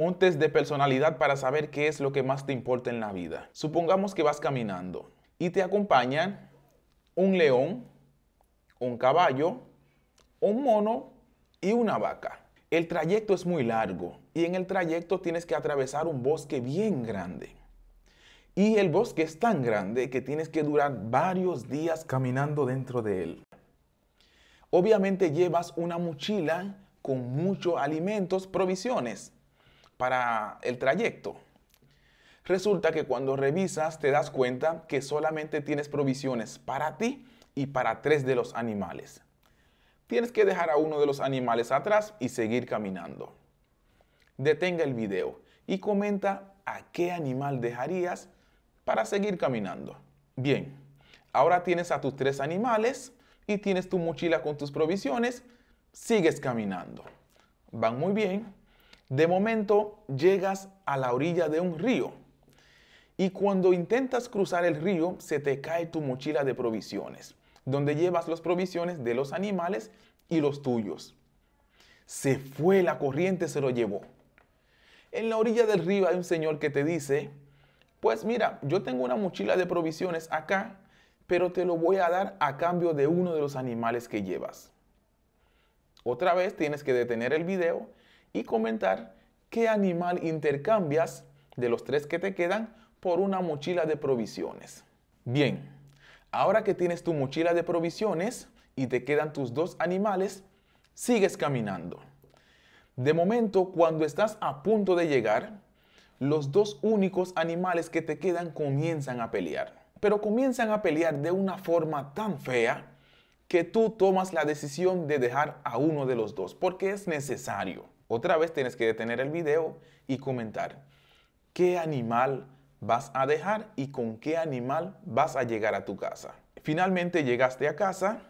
Un test de personalidad para saber qué es lo que más te importa en la vida. Supongamos que vas caminando y te acompañan un león, un caballo, un mono y una vaca. El trayecto es muy largo y en el trayecto tienes que atravesar un bosque bien grande. Y el bosque es tan grande que tienes que durar varios días caminando dentro de él. Obviamente llevas una mochila con muchos alimentos, provisiones para el trayecto. Resulta que cuando revisas te das cuenta que solamente tienes provisiones para ti y para tres de los animales. Tienes que dejar a uno de los animales atrás y seguir caminando. Detenga el video y comenta a qué animal dejarías para seguir caminando. Bien, ahora tienes a tus tres animales y tienes tu mochila con tus provisiones, sigues caminando. Van muy bien, de momento llegas a la orilla de un río y cuando intentas cruzar el río se te cae tu mochila de provisiones, donde llevas las provisiones de los animales y los tuyos. Se fue la corriente, se lo llevó. En la orilla del río hay un señor que te dice, pues mira, yo tengo una mochila de provisiones acá, pero te lo voy a dar a cambio de uno de los animales que llevas. Otra vez tienes que detener el video y comentar qué animal intercambias de los tres que te quedan por una mochila de provisiones. Bien, ahora que tienes tu mochila de provisiones y te quedan tus dos animales, sigues caminando. De momento, cuando estás a punto de llegar, los dos únicos animales que te quedan comienzan a pelear. Pero comienzan a pelear de una forma tan fea que tú tomas la decisión de dejar a uno de los dos porque es necesario. Otra vez tienes que detener el video y comentar qué animal vas a dejar y con qué animal vas a llegar a tu casa. Finalmente llegaste a casa,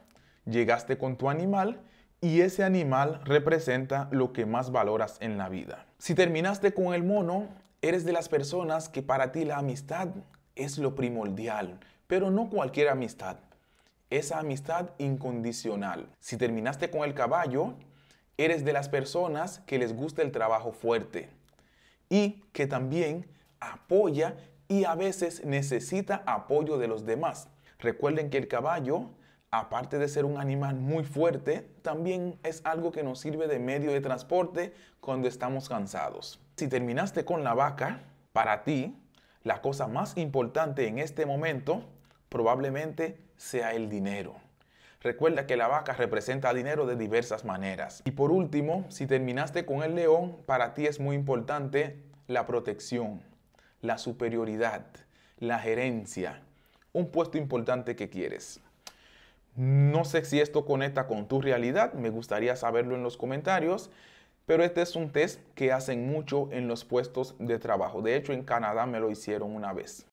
llegaste con tu animal y ese animal representa lo que más valoras en la vida. Si terminaste con el mono, eres de las personas que para ti la amistad es lo primordial, pero no cualquier amistad, esa amistad incondicional. Si terminaste con el caballo, eres de las personas que les gusta el trabajo fuerte y que también apoya y a veces necesita apoyo de los demás. Recuerden que el caballo, aparte de ser un animal muy fuerte, también es algo que nos sirve de medio de transporte cuando estamos cansados. Si terminaste con la vaca, para ti, la cosa más importante en este momento probablemente sea el dinero. Recuerda que la vaca representa dinero de diversas maneras. Y por último, si terminaste con el león, para ti es muy importante la protección, la superioridad, la gerencia, un puesto importante que quieres. No sé si esto conecta con tu realidad, me gustaría saberlo en los comentarios, pero este es un test que hacen mucho en los puestos de trabajo. De hecho, en Canadá me lo hicieron una vez.